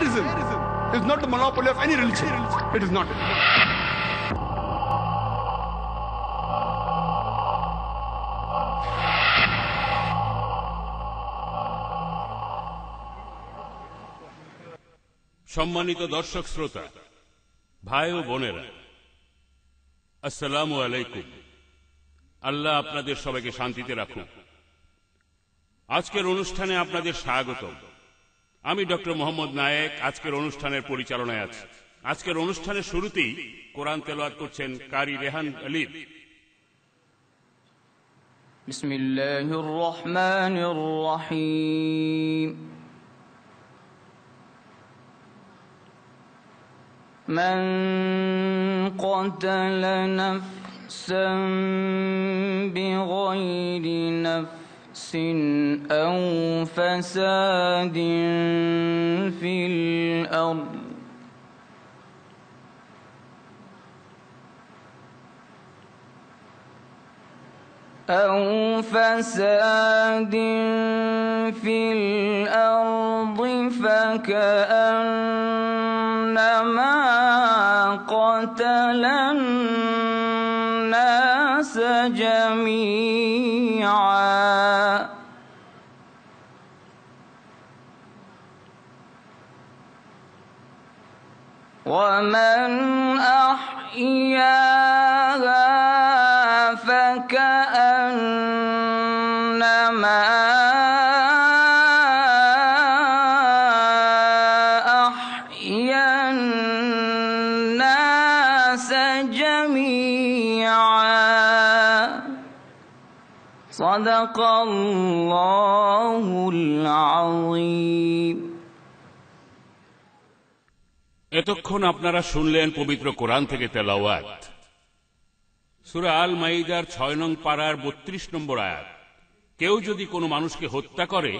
Comparison is not the monopoly of any religion. It is not. সম্মানিত দর্শক শ্রোতা ভাই ও বোনেরা আসসালামু আলাইকুম আল্লাহ আপনাদের সবাইকে শান্তিতে রাখুন আজকের অনুষ্ঠানে আপনাদের স্বাগতম আমি ডক্টর মোহাম্মদ নায়েক আজকের অনুষ্ঠানের পরিচালনায় আছি আজকের অনুষ্ঠানের শুরুতেই কোরআন তেলাওয়াত করছেন কারি রেহান আলিদ بسم الله الرحمن الرحيم من قتل نفسا بغير نفس نفس أو فساد في الأرض أو فساد في الأرض فكأنما قتل الناس جميعا ومن أحياها فكأنما أحيا الناس جميعا صدق الله العظيم এতক্ষণ আপনারা শুনলেন পবিত্র কোরআন থেকে তেলাওয়াত সুরা আল মাইদার ছয় নং পাড়ার বত্রিশ নম্বর আয়াত কেউ যদি কোনো মানুষকে হত্যা করে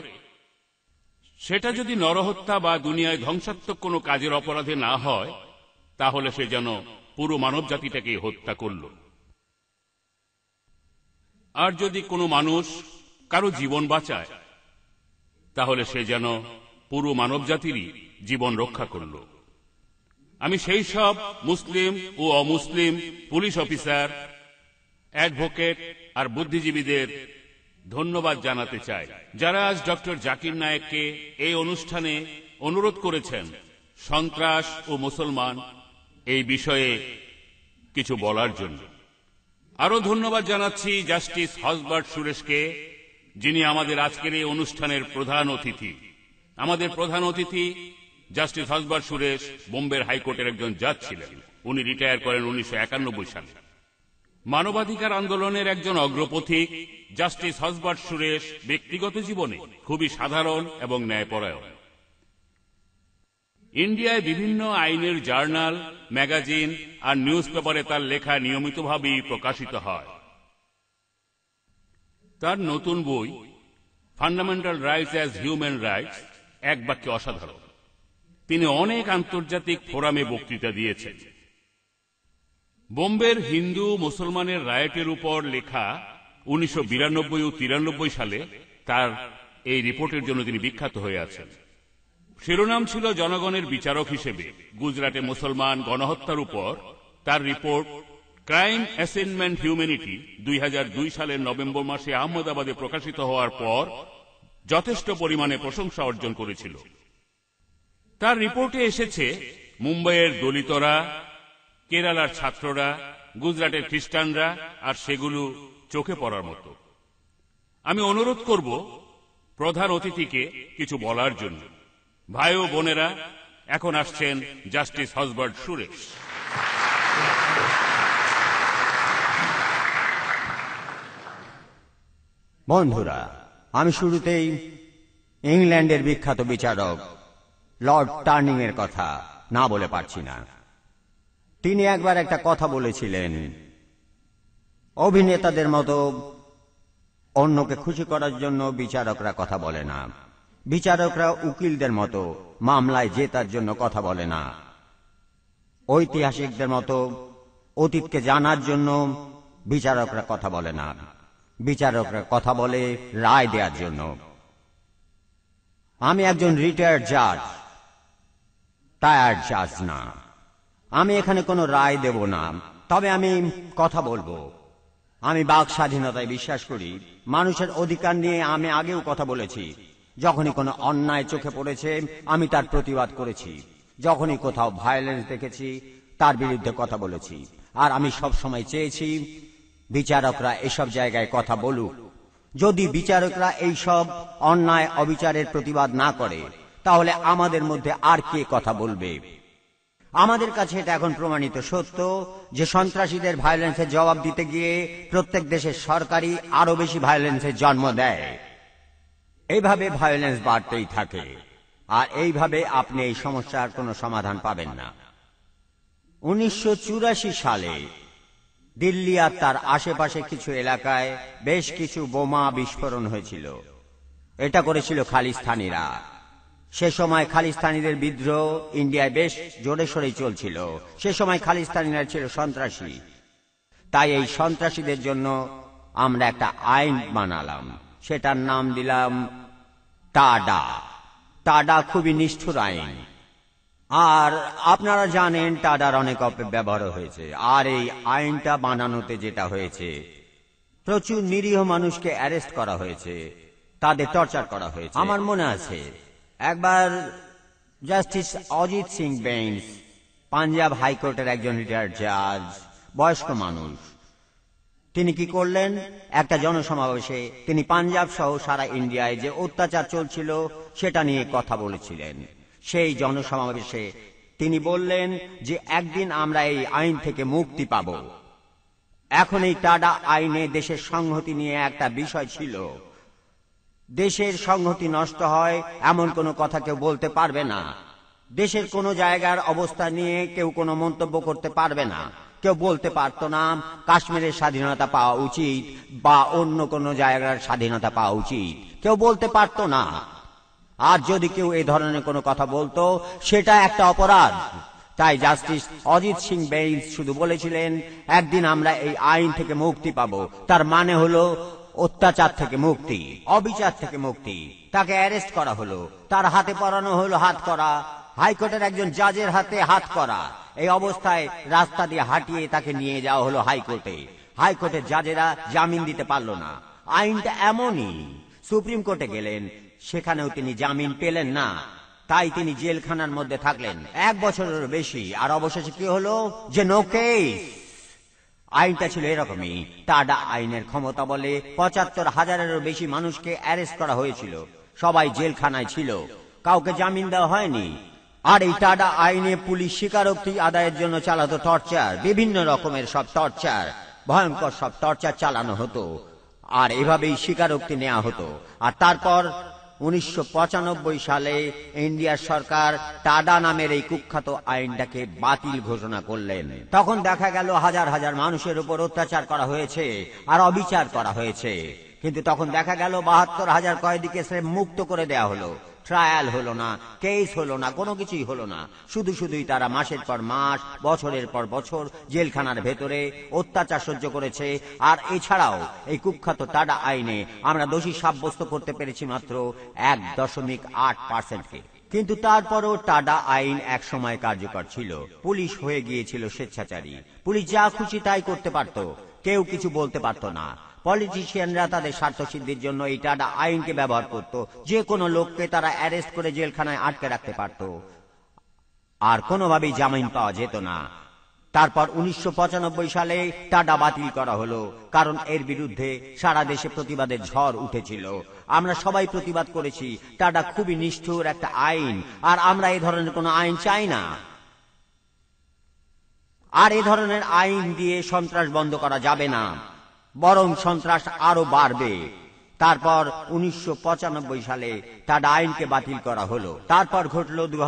সেটা যদি নরহত্যা বা দুনিয়ায় ধ্বংসাত্মক কোনো কাজের অপরাধে না হয় তাহলে সে যেন পুরো মানব জাতিটাকে হত্যা করল আর যদি কোনো মানুষ কারো জীবন বাঁচায় তাহলে সে যেন পুরো মানব জাতিরই জীবন রক্ষা করল আমি সেই সব মুসলিম ও অমুসলিম পুলিশ অফিসার অ্যাডভোকেট আর বুদ্ধিজীবীদের ধন্যবাদ জানাতে চাই যারা আজ ডক্টর জাকির নায়েককে এই অনুষ্ঠানে অনুরোধ করেছেন সন্ত্রাস ও মুসলমান এই বিষয়ে কিছু বলার জন্য আরও ধন্যবাদ জানাচ্ছি জাস্টিস হসবার্ট সুরেশকে যিনি আমাদের আজকের এই অনুষ্ঠানের প্রধান অতিথি আমাদের প্রধান অতিথি জাস্টিস হসবার সুরেশ বোম্বের হাইকোর্টের একজন জাজ ছিলেন উনি রিটায়ার করেন উনিশশো সালে মানবাধিকার আন্দোলনের একজন অগ্রপথিক জাস্টিস হসবার্ট সুরেশ ব্যক্তিগত জীবনে খুবই সাধারণ এবং ন্যায়পরায়ণ ইন্ডিয়ায় বিভিন্ন আইনের জার্নাল ম্যাগাজিন আর নিউজ পেপারে তার লেখা নিয়মিতভাবেই প্রকাশিত হয় তার নতুন বই fundamental rights as human rights এক বাক্যে অসাধারণ তিনি অনেক আন্তর্জাতিক ফোরামে বক্তৃতা দিয়েছেন বোম্বের হিন্দু মুসলমানের রায়টের উপর লেখা উনিশশো বিরানব্বই ও তিরানব্বই সালে তার এই রিপোর্টের জন্য তিনি বিখ্যাত হয়ে আছেন শিরোনাম ছিল জনগণের বিচারক হিসেবে গুজরাটে মুসলমান গণহত্যার উপর তার রিপোর্ট ক্রাইম অ্যাসেনমেন্ট হিউম্যানিটি দুই সালের নভেম্বর মাসে আহমেদাবাদে প্রকাশিত হওয়ার পর যথেষ্ট পরিমাণে প্রশংসা অর্জন করেছিল তার রিপোর্টে এসেছে মুম্বাইয়ের দলিতরা কেরালার ছাত্ররা গুজরাটের খ্রিস্টানরা আর সেগুলো চোখে পড়ার মতো আমি অনুরোধ করব প্রধান অতিথিকে কিছু বলার জন্য ভাই ও বোনেরা এখন আসছেন জাস্টিস হজবার্ড সুরেশ বন্ধুরা আমি শুরুতেই ইংল্যান্ডের বিখ্যাত বিচারক লর্ড টার্নিং এর কথা না বলে পারছি না তিনি একবার একটা কথা বলেছিলেন অভিনেতাদের মতো অন্যকে খুশি করার জন্য বিচারকরা কথা বলে না বিচারকরা উকিলদের মতো মামলায় জেতার জন্য কথা বলে না ঐতিহাসিকদের মতো অতীতকে জানার জন্য বিচারকরা কথা বলে না বিচারকরা কথা বলে রায় দেওয়ার জন্য আমি একজন রিটায়ার্ড জাজ টায়ার্ড চাস না আমি এখানে কোনো রায় দেব না তবে আমি কথা বলবো আমি বাক স্বাধীনতায় বিশ্বাস করি মানুষের অধিকার নিয়ে আমি আগেও কথা বলেছি যখনই কোনো অন্যায় চোখে পড়েছে আমি তার প্রতিবাদ করেছি যখনই কোথাও ভায়োলেন্স দেখেছি তার বিরুদ্ধে কথা বলেছি আর আমি সব সময় চেয়েছি বিচারকরা এসব জায়গায় কথা বলুক যদি বিচারকরা এইসব অন্যায় অবিচারের প্রতিবাদ না করে তাহলে আমাদের মধ্যে আর কে কথা বলবে আমাদের কাছে এটা এখন প্রমাণিত সত্য যে সন্ত্রাসীদের ভায়োলেন্সের জবাব দিতে গিয়ে প্রত্যেক দেশের সরকারই আরো বেশি ভায়োলেন্সের জন্ম দেয় এইভাবে ভায়োলেন্স বাড়তেই থাকে আর এইভাবে আপনি এই সমস্যার কোনো সমাধান পাবেন না উনিশশো সালে দিল্লি আর তার আশেপাশে কিছু এলাকায় বেশ কিছু বোমা বিস্ফোরণ হয়েছিল এটা করেছিল খালিস্তানিরা সে সময় খালিস্তানিদের বিদ্রোহ ইন্ডিয়ায় বেশ জোরে সোরেই চলছিল সে সময় খালিস্তানিরা ছিল সন্ত্রাসী তাই এই সন্ত্রাসীদের জন্য আমরা একটা আইন বানালাম সেটার নাম দিলাম টাডা টাডা খুবই নিষ্ঠুর আইন আর আপনারা জানেন টাডার অনেক ব্যবহার হয়েছে আর এই আইনটা বানানোতে যেটা হয়েছে প্রচুর নিরীহ মানুষকে অ্যারেস্ট করা হয়েছে তাদের টর্চার করা হয়েছে আমার মনে আছে একবার জাস্টিস অজিত সিং বেঞ্চ পাঞ্জাব হাইকোর্টের একজন রিটায়ার্ড জাজ বয়স্ক মানুষ তিনি কি করলেন একটা জনসমাবেশে তিনি পাঞ্জাব সহ সারা ইন্ডিয়ায় যে অত্যাচার চলছিল সেটা নিয়ে কথা বলেছিলেন সেই জনসমাবেশে তিনি বললেন যে একদিন আমরা এই আইন থেকে মুক্তি পাব এখন এই টাডা আইনে দেশের সংহতি নিয়ে একটা বিষয় ছিল দেশের সংহতি নষ্ট হয় এমন কোনো কথা কেউ বলতে পারবে না দেশের কোনো জায়গার অবস্থা নিয়ে কেউ কোনো মন্তব্য করতে পারবে না কেউ বলতে পারত না কাশ্মীরের স্বাধীনতা পাওয়া উচিত বা অন্য কোনো জায়গার স্বাধীনতা পাওয়া উচিত কেউ বলতে পারত না আর যদি কেউ এই ধরনের কোনো কথা বলতো সেটা একটা অপরাধ তাই জাস্টিস অজিত সিং বেইন শুধু বলেছিলেন একদিন আমরা এই আইন থেকে মুক্তি পাব তার মানে হলো অত্যাচার থেকে মুক্তি অবিচার থেকে মুক্তি তাকে অ্যারেস্ট করা হলো তার হাতে পরানো হলো হাত করা হাইকোর্টের একজন জাজের হাতে হাত করা এই অবস্থায় রাস্তা দিয়ে হাঁটিয়ে তাকে নিয়ে যাওয়া হলো হাইকোর্টে হাইকোর্টের জাজেরা জামিন দিতে পারল না আইনটা এমনই সুপ্রিম কোর্টে গেলেন সেখানেও তিনি জামিন পেলেন না তাই তিনি জেলখানার মধ্যে থাকলেন এক বছরের বেশি আর অবশেষে কি হলো যে নো কেস আইনটা ছিল এরকমই টাডা আইনের ক্ষমতা বলে পঁচাত্তর হাজারেরও বেশি মানুষকে অ্যারেস্ট করা হয়েছিল সবাই জেলখানায় ছিল কাউকে জামিন দেওয়া হয়নি আর এই টাডা আইনে পুলিশ স্বীকারোক্তি আদায়ের জন্য চালাতো টর্চার বিভিন্ন রকমের সব টর্চার ভয়ঙ্কর সব টর্চার চালানো হতো আর এভাবেই স্বীকারোক্তি নেওয়া হতো আর তারপর উনিশশো সালে ইন্ডিয়া সরকার টাডা নামের এই কুখ্যাত আইনটাকে বাতিল ঘোষণা করলেন তখন দেখা গেল হাজার হাজার মানুষের উপর অত্যাচার করা হয়েছে আর অবিচার করা হয়েছে কিন্তু তখন দেখা গেল বাহাত্তর হাজার কয়েদিকে সে মুক্ত করে দেয়া হলো ট্রায়াল হলো না কেস হলো না কোনো কিছুই হলো না শুধু শুধুই তারা মাসের পর মাস বছরের পর বছর জেলখানার ভেতরে অত্যাচার সহ্য করেছে আর এছাড়াও এই কুখ্যাত টাডা আইনে আমরা দোষী সাব্যস্ত করতে পেরেছি মাত্র এক দশমিক আট পার্সেন্টকে কিন্তু তারপরও টাডা আইন এক সময় কার্যকর ছিল পুলিশ হয়ে গিয়েছিল স্বেচ্ছাচারী পুলিশ যা খুশি তাই করতে পারত কেউ কিছু বলতে পারত না পলিটিশিয়ানরা তাদের স্বার্থসিদ্ধির জন্য এই টাটা আইনকে ব্যবহার করত যে কোনো লোককে তারা অ্যারেস্ট করে জেলখানায় আটকে রাখতে পারত আর কোনোভাবেই জামিন পাওয়া যেত না তারপর উনিশশো সালে টাটা বাতিল করা হলো কারণ এর বিরুদ্ধে সারা দেশে প্রতিবাদের ঝড় উঠেছিল আমরা সবাই প্রতিবাদ করেছি টাটা খুবই নিষ্ঠুর একটা আইন আর আমরা এই ধরনের কোনো আইন চাই না আর এ ধরনের আইন দিয়ে সন্ত্রাস বন্ধ করা যাবে না বরং সন্ত্রাস আরো বাড়বে তারপর উনিশশো সালে তার আইনকে বাতিল করা হলো তারপর ঘটল দু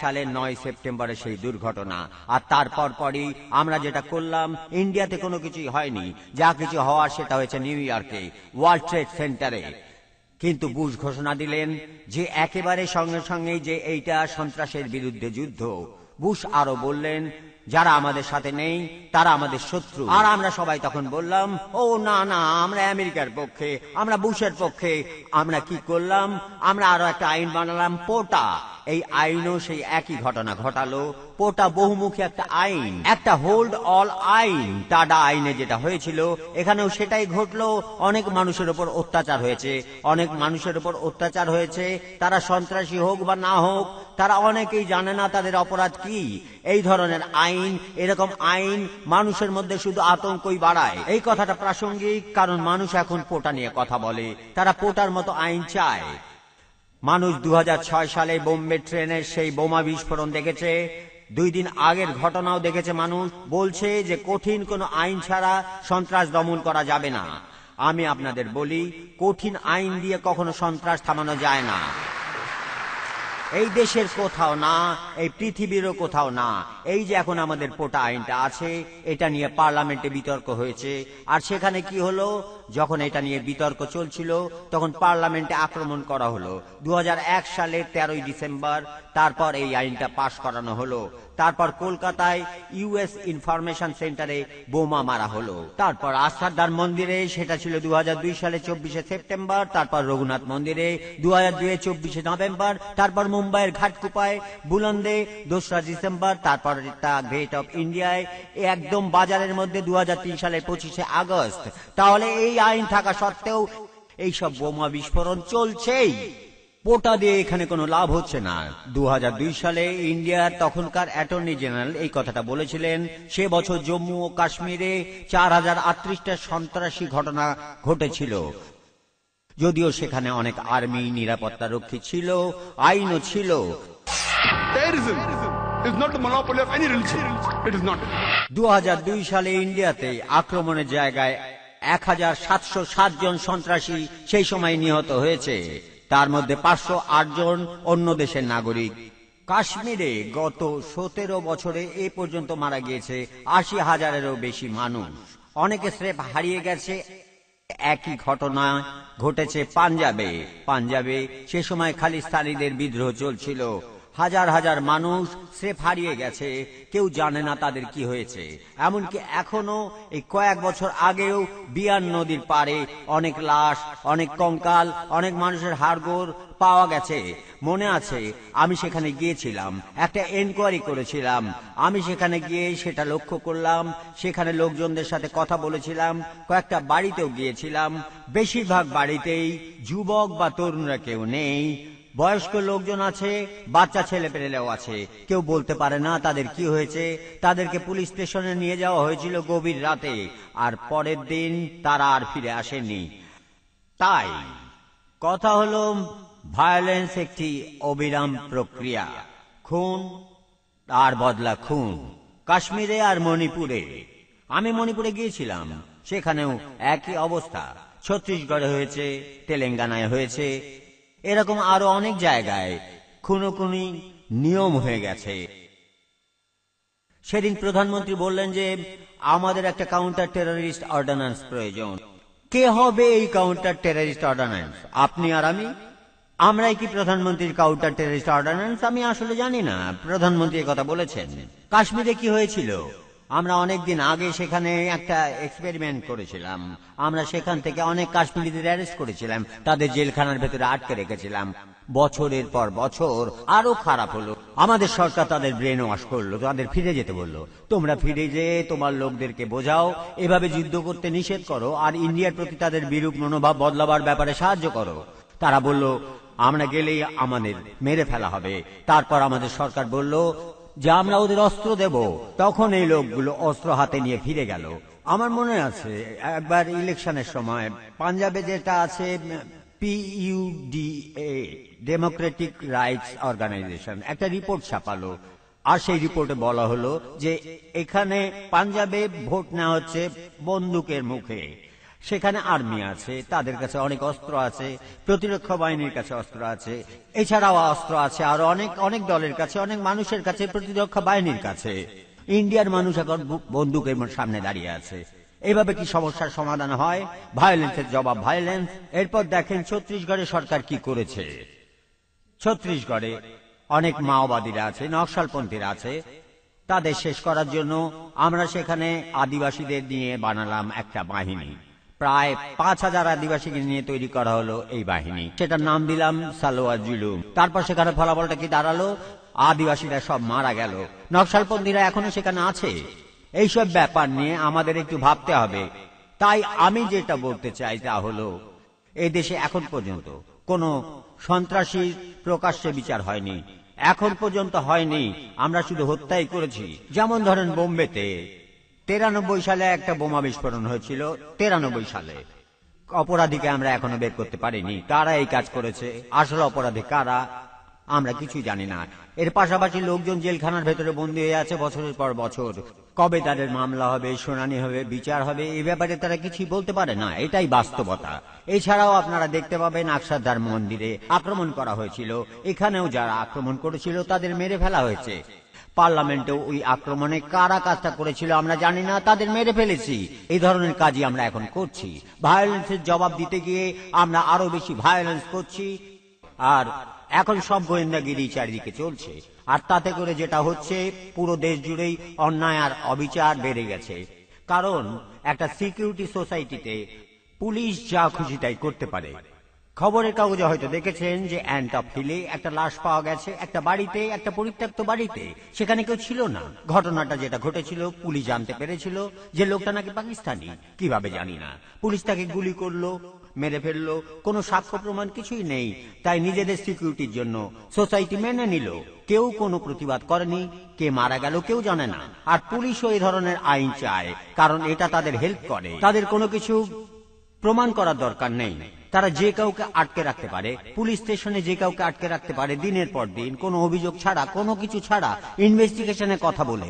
সালের নয় সেপ্টেম্বরে সেই দুর্ঘটনা আর তারপর পরই আমরা যেটা করলাম ইন্ডিয়াতে কোনো কিছুই হয়নি যা কিছু হওয়ার সেটা হয়েছে নিউ ইয়র্কে ওয়ার্ল্ড ট্রেড সেন্টারে কিন্তু বুশ ঘোষণা দিলেন যে একেবারে সঙ্গে সঙ্গে যে এইটা সন্ত্রাসের বিরুদ্ধে যুদ্ধ বুশ আরো বললেন যারা আমাদের সাথে নেই তারা আমাদের শত্রু আর আমরা সবাই তখন বললাম ও না না আমরা আমেরিকার পক্ষে আমরা বুশের পক্ষে আমরা কি করলাম আমরা আরো একটা আইন বানালাম পোটা এই আইনও সেই একই ঘটনা ঘটালো পোটা বহুমুখী একটা আইন একটা হোল্ড অল আইন টাডা আইনে যেটা হয়েছিল এখানেও সেটাই ঘটলো অনেক মানুষের ওপর অত্যাচার হয়েছে অনেক মানুষের ওপর অত্যাচার হয়েছে তারা সন্ত্রাসী হোক বা না হোক তারা অনেকেই জানে না তাদের অপরাধ কি এই ধরনের আইন এরকম আইন মানুষের মধ্যে শুধু আতঙ্কই বাড়ায় এই কথাটা প্রাসঙ্গিক কারণ মানুষ এখন পোটা নিয়ে কথা বলে তারা পোটার মতো আইন চায় মানুষ দু সালে বোম্বে ট্রেনের সেই বোমা বিস্ফোরণ দেখেছে দুই দিন আগের ঘটনাও দেখেছে মানুষ বলছে যে কঠিন কোনো আইন ছাড়া সন্ত্রাস দমন করা যাবে না আমি আপনাদের বলি কঠিন আইন দিয়ে কখনো সন্ত্রাস থামানো যায় না এই দেশের কোথাও না এই পৃথিবীরও কোথাও না এই যে এখন আমাদের পোটা আইনটা আছে এটা নিয়ে পার্লামেন্টে বিতর্ক হয়েছে আর সেখানে কি হলো যখন এটা নিয়ে বিতর্ক চলছিল তখন পার্লামেন্টে আক্রমণ করা হলো দু সালের তেরোই ডিসেম্বর তারপর এই আইনটা পাশ করানো হলো তারপর কলকাতায় ইউএস ইনফরমেশন সেন্টারে বোমা মারা হলো তারপর আস্থারদার মন্দিরে সেটা ছিল দু সালে চব্বিশে সেপ্টেম্বর তারপর রঘুনাথ মন্দিরে দু হাজার দুয়ে চব্বিশে নভেম্বর তারপর মুম্বাইয়ের ঘাটকুপায় বুলন্দে দোসরা ডিসেম্বর তারপর তা গ্রেট অফ ইন্ডিয়ায় একদম বাজারের মধ্যে দু সালের পঁচিশে আগস্ট তাহলে এই এই আইন থাকা সত্ত্বেও এইসব বোমা বিস্ফোরণ চলছেই পোটা দিয়ে এখানে কোনো লাভ হচ্ছে না দু সালে ইন্ডিয়ার তখনকার অ্যাটর্নি জেনারেল এই কথাটা বলেছিলেন সে বছর জম্মু ও কাশ্মীরে চার হাজার আটত্রিশটা সন্ত্রাসী ঘটনা ঘটেছিল যদিও সেখানে অনেক আর্মি নিরাপত্তা রক্ষী ছিল আইনও ছিল দু সালে ইন্ডিয়াতে আক্রমণের জায়গায় এক হাজার সাতশো জন সন্ত্রাসী সেই সময় নিহত হয়েছে তার মধ্যে পাঁচশো জন অন্য দেশের নাগরিক কাশ্মীরে গত সতেরো বছরে এ পর্যন্ত মারা গিয়েছে আশি হাজারেরও বেশি মানুষ অনেকে স্রেফ হারিয়ে গেছে একই ঘটনা ঘটেছে পাঞ্জাবে পাঞ্জাবে সে সময় খালিস্তানিদের বিদ্রোহ চলছিল হাজার হাজার মানুষ সেফ হারিয়ে গেছে কেউ জানে না তাদের কি হয়েছে এমনকি এখনো এই কয়েক বছর আগেও বিয়ান নদীর পারে অনেক লাশ অনেক কঙ্কাল অনেক মানুষের হাড়গোড় পাওয়া গেছে মনে আছে আমি সেখানে গিয়েছিলাম একটা এনকোয়ারি করেছিলাম আমি সেখানে গিয়ে সেটা লক্ষ্য করলাম সেখানে লোকজনদের সাথে কথা বলেছিলাম কয়েকটা বাড়িতেও গিয়েছিলাম বেশিরভাগ বাড়িতেই যুবক বা তরুণরা কেউ নেই বয়স্ক লোকজন আছে বাচ্চা ছেলে পেলেও আছে কেউ বলতে পারে না তাদের কি হয়েছে তাদেরকে পুলিশ স্টেশনে নিয়ে যাওয়া হয়েছিল গভীর রাতে আর পরের দিন তারা আর ফিরে আসেনি তাই কথা হলো ভায়োলেন্স একটি অবিরাম প্রক্রিয়া খুন আর বদলা খুন কাশ্মীরে আর মণিপুরে আমি মণিপুরে গিয়েছিলাম সেখানেও একই অবস্থা ছত্তিশগড়ে হয়েছে তেলেঙ্গানায় হয়েছে এরকম আরো অনেক জায়গায় কোন নিয়ম হয়ে গেছে সেদিন প্রধানমন্ত্রী বললেন যে আমাদের একটা কাউন্টার টেররিস্ট অর্ডিন্যান্স প্রয়োজন কে হবে এই কাউন্টার টেরারিস্ট অর্ডিন্যান্স আপনি আর আমি আমরাই কি প্রধানমন্ত্রীর কাউন্টার টেরারিস্ট অর্ডিন্যান্স আমি আসলে জানি না প্রধানমন্ত্রী কথা বলেছেন কাশ্মীরে কি হয়েছিল আমরা অনেকদিন আগে সেখানে একটা এক্সপেরিমেন্ট করেছিলাম আমরা সেখান থেকে অনেক কাশ্মীরিদের অ্যারেস্ট করেছিলাম তাদের জেলখানার ভেতরে আটকে রেখেছিলাম বছরের পর বছর আরো খারাপ হলো আমাদের সরকার তাদের ব্রেন ওয়াশ করলো তাদের ফিরে যেতে বললো তোমরা ফিরে যেয়ে তোমার লোকদেরকে বোঝাও এভাবে যুদ্ধ করতে নিষেধ করো আর ইন্ডিয়ার প্রতি তাদের বিরূপ মনোভাব বদলাবার ব্যাপারে সাহায্য করো তারা বলল আমরা গেলেই আমাদের মেরে ফেলা হবে তারপর আমাদের সরকার বলল যে আমরা ওদের অস্ত্র দেব তখন এই লোকগুলো অস্ত্র হাতে নিয়ে ফিরে গেল আমার মনে আছে একবার ইলেকশনের সময় পাঞ্জাবে যেটা আছে পিইউডিএ ডেমোক্রেটিক রাইটস অর্গানাইজেশন একটা রিপোর্ট ছাপালো আর সেই রিপোর্টে বলা হলো যে এখানে পাঞ্জাবে ভোট নেওয়া হচ্ছে বন্দুকের মুখে সেখানে আর্মি আছে তাদের কাছে অনেক অস্ত্র আছে প্রতিরক্ষা বাহিনীর কাছে অস্ত্র আছে এছাড়াও অস্ত্র আছে আর অনেক অনেক দলের কাছে অনেক মানুষের কাছে প্রতিরক্ষা বাহিনীর কাছে ইন্ডিয়ার মানুষ এখন বন্দুকের সামনে দাঁড়িয়ে আছে এইভাবে কি সমস্যার সমাধান হয় ভায়োলেন্সের জবাব ভায়োলেন্স এরপর দেখেন ছত্রিশগড়ে সরকার কি করেছে ছত্রিশগড়ে অনেক মাওবাদীরা আছে নকশালপন্থীরা আছে তাদের শেষ করার জন্য আমরা সেখানে আদিবাসীদের নিয়ে বানালাম একটা বাহিনী প্রায় পাঁচ হাজার আদিবাসীকে নিয়ে তৈরি করা হলো এই বাহিনী সেটার নাম দিলাম সালোয়া জুলুম তারপর সেখানে ফলাফলটা কি দাঁড়ালো আদিবাসীরা সব মারা গেল নকশালপন্থীরা এখনো সেখানে আছে এইসব ব্যাপার নিয়ে আমাদের একটু ভাবতে হবে তাই আমি যেটা বলতে চাই তা হলো এই দেশে এখন পর্যন্ত কোন সন্ত্রাসী প্রকাশ্যে বিচার হয়নি এখন পর্যন্ত হয়নি আমরা শুধু হত্যাই করেছি যেমন ধরেন বোম্বেতে তেরানব্বই সালে একটা বোমা বিস্ফোরণ হয়েছিল তেরানব্বই সালে অপরাধীকে আমরা এখনো বের করতে পারিনি কারা এই কাজ করেছে আসল অপরাধী কারা আমরা কিছুই জানি না এর পাশাপাশি লোকজন জেলখানার ভেতরে বন্দি হয়ে আছে বছরের পর বছর কবে তাদের মামলা হবে শুনানি হবে বিচার হবে এ ব্যাপারে তারা কিছুই বলতে পারে না এটাই বাস্তবতা এছাড়াও আপনারা দেখতে পাবেন আকসারদার মন্দিরে আক্রমণ করা হয়েছিল এখানেও যারা আক্রমণ করেছিল তাদের মেরে ফেলা হয়েছে পার্লামেন্টে ওই আক্রমণে কারা কাজটা করেছিল আমরা জানি না তাদের মেরে ফেলেছি এই ধরনের কাজই আমরা এখন করছি ভায়োলেন্সের জবাব দিতে গিয়ে আমরা আরো বেশি ভায়োলেন্স করছি আর এখন সব গোয়েন্দাগিরি চারিদিকে চলছে আর তাতে করে যেটা হচ্ছে পুরো দেশ জুড়েই অন্যায় আর অবিচার বেড়ে গেছে কারণ একটা সিকিউরিটি সোসাইটিতে পুলিশ যা খুশি তাই করতে পারে খবরের কাগজে হয়তো দেখেছেন যে অ্যান্টপ ফিলে একটা লাশ পাওয়া গেছে একটা বাড়িতে একটা পরিত্যক্ত বাড়িতে সেখানে কেউ ছিল না ঘটনাটা যেটা ঘটেছিল পুলিশ জানতে পেরেছিল যে লোকটা নাকি পাকিস্তানি কিভাবে জানি না পুলিশ তাকে গুলি করলো মেরে ফেললো কোনো সাক্ষ্য প্রমাণ কিছুই নেই তাই নিজেদের সিকিউরিটির জন্য সোসাইটি মেনে নিল কেউ কোনো প্রতিবাদ করেনি কে মারা গেল কেউ জানে না আর পুলিশও এই ধরনের আইন চায় কারণ এটা তাদের হেল্প করে তাদের কোনো কিছু প্রমাণ করার দরকার নেই তারা যে কাউকে আটকে রাখতে পারে পুলিশ স্টেশনে যে কাউকে আটকে রাখতে পারে দিনের পর দিন কোনো অভিযোগ ছাড়া কোনো কিছু ছাড়া ইনভেস্টিগেশনে কথা বলে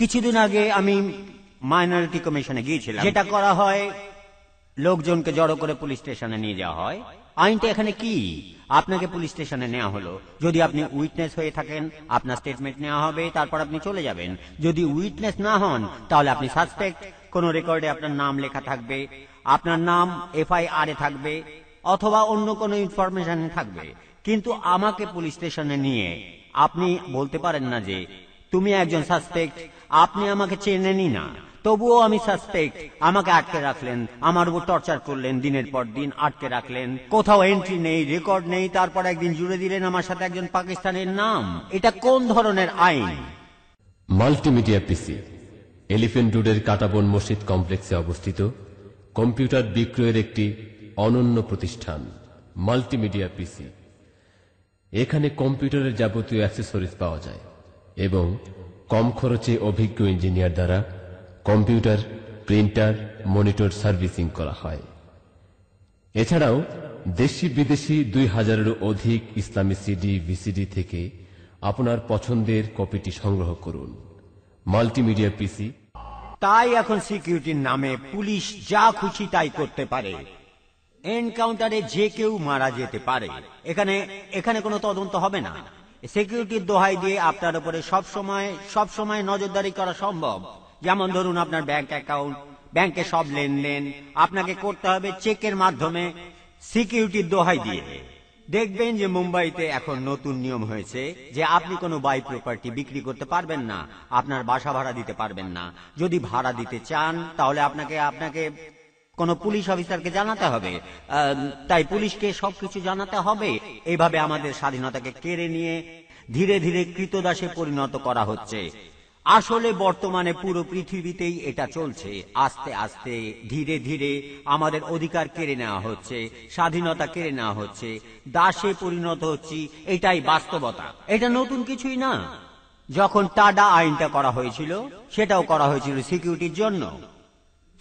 কিছুদিন আগে আমি মাইনরিটি কমিশনে গিয়েছিলাম যেটা করা হয় লোকজনকে জড়ো করে পুলিশ স্টেশনে নিয়ে যাওয়া হয় আইনটা এখানে কি আপনাকে পুলিশ স্টেশনে নেওয়া হলো যদি আপনি উইটনেস হয়ে থাকেন আপনার স্টেটমেন্ট নেওয়া হবে তারপর আপনি চলে যাবেন যদি উইটনেস না হন তাহলে আপনি সাসপেক্ট কোন রেকর্ডে আপনার নাম লেখা থাকবে আপনার নাম এফআইআর এ থাকবে অথবা অন্য কোনো ইনফরমেশন থাকবে কিন্তু আমাকে পুলিশ স্টেশনে নিয়ে আপনি বলতে পারেন না যে তুমি একজন সাসপেক্ট আপনি আমাকে চেনেনি না তবুও আমি সাসপেক্ট আমাকে আটকে রাখলেন আমার উপর টর্চার করলেন দিনের পর দিন আটকে রাখলেন কোথাও এন্ট্রি নেই রেকর্ড নেই তারপর একদিন জুড়ে দিলেন আমার সাথে একজন পাকিস্তানের নাম এটা কোন ধরনের আইন মাল্টিমিডিয়া পিসি এলিফেন্ট রোডের কাটাবন মসজিদ কমপ্লেক্সে অবস্থিত কম্পিউটার বিক্রয়ের একটি অনন্য প্রতিষ্ঠান মাল্টিমিডিয়া পিসি এখানে কম্পিউটারের যাবতীয় অ্যাক্সেসরিজ পাওয়া যায় এবং কম খরচে অভিজ্ঞ ইঞ্জিনিয়ার দ্বারা কম্পিউটার প্রিন্টার মনিটর সার্ভিসিং করা হয় এছাড়াও দেশি বিদেশি দুই হাজারেরও অধিক ইসলামী সিডি ভিসিডি থেকে আপনার পছন্দের কপিটি সংগ্রহ করুন মাল্টিমিডিয়া পিসি তাই এখন সিকিউরিটির নামে পুলিশ যা খুশি তাই করতে পারে এনকাউন্টারে যে কেউ মারা যেতে পারে এখানে এখানে কোনো তদন্ত হবে না সিকিউরিটির দোহাই দিয়ে আপনার উপরে সব সময় সব সময় নজরদারি করা সম্ভব যেমন ধরুন আপনার ব্যাংক অ্যাকাউন্ট ব্যাংকে সব লেনদেন আপনাকে করতে হবে চেকের মাধ্যমে সিকিউরিটির দোহাই দিয়ে দেখবেন যে মুম্বাইতে এখন নতুন নিয়ম হয়েছে যে আপনি কোনো বাই প্রপার্টি বিক্রি করতে পারবেন না আপনার বাসা ভাড়া দিতে পারবেন না যদি ভাড়া দিতে চান তাহলে আপনাকে আপনাকে কোনো পুলিশ অফিসারকে জানাতে হবে তাই পুলিশকে সবকিছু জানাতে হবে এইভাবে আমাদের স্বাধীনতাকে কেড়ে নিয়ে ধীরে ধীরে কৃতদাসে পরিণত করা হচ্ছে আসলে বর্তমানে পুরো পৃথিবীতেই এটা চলছে আস্তে আস্তে ধীরে ধীরে আমাদের অধিকার কেড়ে নেওয়া হচ্ছে স্বাধীনতা কেড়ে নেওয়া হচ্ছে দাসে পরিণত হচ্ছি এটাই বাস্তবতা এটা নতুন কিছুই না যখন টাডা আইনটা করা হয়েছিল সেটাও করা হয়েছিল সিকিউরিটির জন্য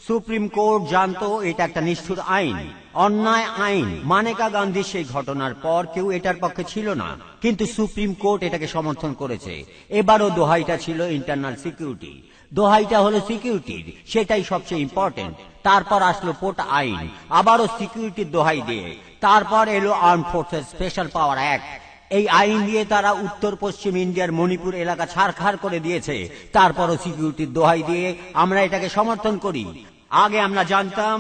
সুপ্রিম কোর্ট জানত এটা একটা নিষ্ঠুর আইন অন্যায় আইন মানেকা গান্ধী সেই ঘটনার পর কেউ এটার পক্ষে ছিল না কিন্তু সুপ্রিম কোর্ট এটাকে সমর্থন করেছে এবারও দোহাইটা ছিল ইন্টারনাল সিকিউরিটি দোহাইটা হলো সিকিউরিটির সেটাই সবচেয়ে ইম্পর্টেন্ট তারপর আসলো পোর্ট আইন আবারও সিকিউরিটির দোহাই দিয়ে তারপর এলো arm forces special power act এই আইন দিয়ে তারা উত্তর পশ্চিম ইন্ডিয়ার মণিপুর এলাকা ছাড়খাড় করে দিয়েছে তারপরও সিকিউরিটির দোহাই দিয়ে আমরা এটাকে সমর্থন করি আগে আমরা জানতাম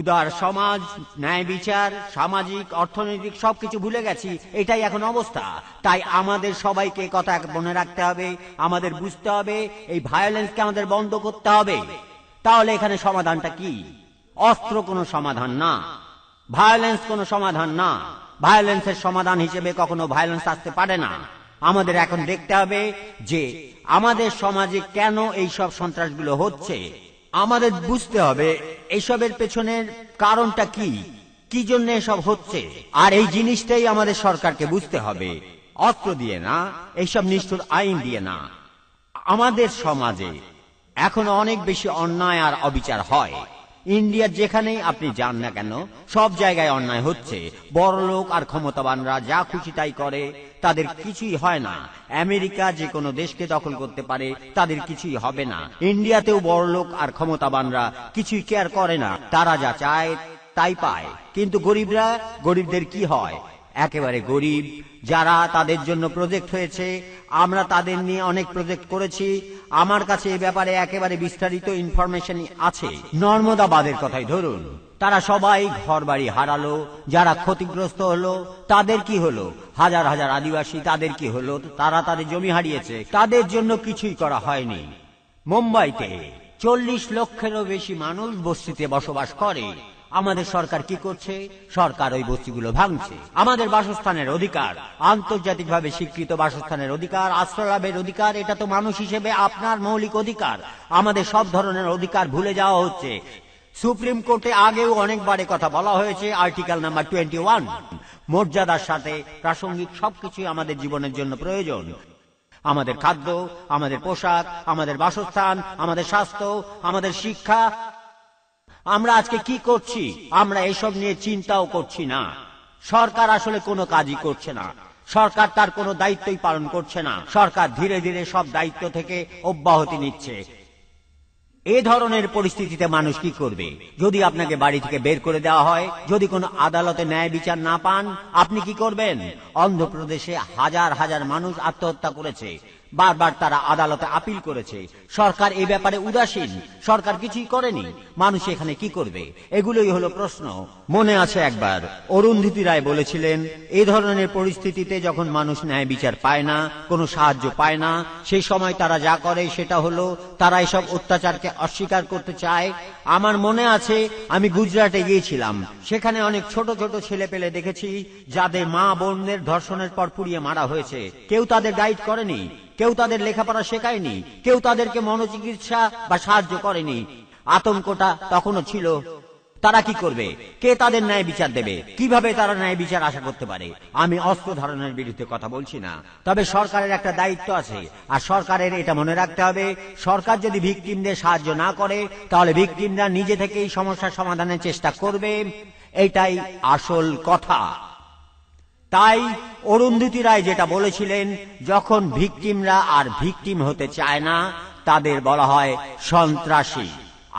উদার সমাজ ন্যায় বিচার সামাজিক অর্থনৈতিক সবকিছু ভুলে গেছি এটাই এখন অবস্থা তাই আমাদের সবাইকে কথা মনে রাখতে হবে আমাদের বুঝতে হবে এই ভায়োলেন্সকে আমাদের বন্ধ করতে হবে তাহলে এখানে সমাধানটা কি অস্ত্র কোনো সমাধান না ভায়োলেন্স কোনো সমাধান না ভায়োলেন্সের সমাধান হিসেবে কখনো ভায়োলেন্স আসতে পারে না আমাদের এখন দেখতে হবে যে আমাদের সমাজে কেন এই সব সন্ত্রাসগুলো হচ্ছে আমাদের বুঝতে হবে এইসবের পেছনের কারণটা কি কি জন্য এসব হচ্ছে আর এই জিনিসটাই আমাদের সরকারকে বুঝতে হবে অস্ত্র দিয়ে না এইসব নিষ্ঠুর আইন দিয়ে না আমাদের সমাজে এখন অনেক বেশি অন্যায় আর অবিচার হয় ইন্ডিয়া যেখানেই আপনি যান না কেন সব জায়গায় অন্যায় হচ্ছে বড়লোক আর ক্ষমতাবানরা যা খুশি তাই করে তাদের কিছুই হয় না আমেরিকা যে কোনো দেশকে দখল করতে পারে তাদের কিছুই হবে না ইন্ডিয়াতেও বড়লোক আর ক্ষমতাবানরা কিছুই কেয়ার করে না তারা যা চায় তাই পায় কিন্তু গরিবরা গরিবদের কি হয় একেবারে গরিব যারা তাদের জন্য প্রজেক্ট হয়েছে আমরা তাদের নিয়ে অনেক প্রজেক্ট করেছি আমার কাছে এ ব্যাপারে একেবারে বিস্তারিত ইনফরমেশন আছে নর্মদাবাদের কথাই ধরুন তারা সবাই ঘর বাড়ি হারালো যারা ক্ষতিগ্রস্ত হলো তাদের কি হলো হাজার হাজার আদিবাসী তাদের কি হলো তারা তাদের জমি হারিয়েছে তাদের জন্য কিছুই করা হয়নি মুম্বাইতে চল্লিশ লক্ষেরও বেশি মানুষ বস্তিতে বসবাস করে আমাদের সরকার কি করছে সরকার ওই বস্তিগুলো ভাঙছে আমাদের বাসস্থানের অধিকার আন্তর্জাতিকভাবে স্বীকৃত বাসস্থানের অধিকার আশ্রয় লাভের অধিকার এটা তো মানুষ হিসেবে আপনার মৌলিক অধিকার আমাদের সব ধরনের অধিকার ভুলে যাওয়া হচ্ছে সুপ্রিম কোর্টে আগেও অনেকবারে কথা বলা হয়েছে আর্টিকেল নাম্বার টোয়েন্টি ওয়ান মর্যাদার সাথে প্রাসঙ্গিক সবকিছুই আমাদের জীবনের জন্য প্রয়োজন আমাদের খাদ্য আমাদের পোশাক আমাদের বাসস্থান আমাদের স্বাস্থ্য আমাদের শিক্ষা আমরা আজকে কি করছি আমরা এসব নিয়ে চিন্তাও করছি না সরকার আসলে কোনো কাজই করছে না সরকার তার কোনো দায়িত্বই পালন করছে না সরকার ধীরে ধীরে সব দায়িত্ব থেকে অব্যাহতি নিচ্ছে এ ধরনের পরিস্থিতিতে মানুষ কি করবে যদি আপনাকে বাড়ি থেকে বের করে দেওয়া হয় যদি কোনো আদালতে ন্যায় বিচার না পান আপনি কি করবেন অন্ধ্রপ্রদেশে হাজার হাজার মানুষ আত্মহত্যা করেছে বারবার তারা আদালতে আপিল করেছে সরকার এ ব্যাপারে উদাসীন সরকার কিছুই করেনি মানুষ এখানে কি করবে এগুলোই হলো প্রশ্ন মনে আছে একবার অরুন্ধীতি রায় বলেছিলেন এ ধরনের পরিস্থিতিতে যখন মানুষ ন্যায় বিচার পায় না কোনো সাহায্য পায় না সেই সময় তারা যা করে সেটা হলো তারা এসব অত্যাচারকে অস্বীকার করতে চায় আমার মনে আছে আমি গুজরাটে গিয়েছিলাম সেখানে অনেক ছোট ছোট ছেলে পেলে দেখেছি যাদের মা বোনদের ধর্ষণের পর পুড়িয়ে মারা হয়েছে কেউ তাদের গাইড করেনি কেউ তাদের লেখাপড়া শেখায়নি কেউ তাদেরকে মনোচিকিৎসা বা সাহায্য করেনি আতঙ্কটা তখনও ছিল তারা কি করবে কে তাদের ন্যায় বিচার দেবে কিভাবে তারা ন্যায় বিচার আশা করতে পারে আমি অস্ত্র ধারণের বিরুদ্ধে কথা বলছি না তবে সরকারের একটা দায়িত্ব আছে আর সরকারের এটা মনে রাখতে হবে সরকার যদি ভিকটিমদের সাহায্য না করে তাহলে ভিকটিমরা নিজে থেকেই সমস্যার সমাধানের চেষ্টা করবে এটাই আসল কথা তাই অরুন্ধতি রায় যেটা বলেছিলেন যখন ভিকটিমরা আর ভিকটিম হতে চায় না তাদের বলা হয় সন্ত্রাসী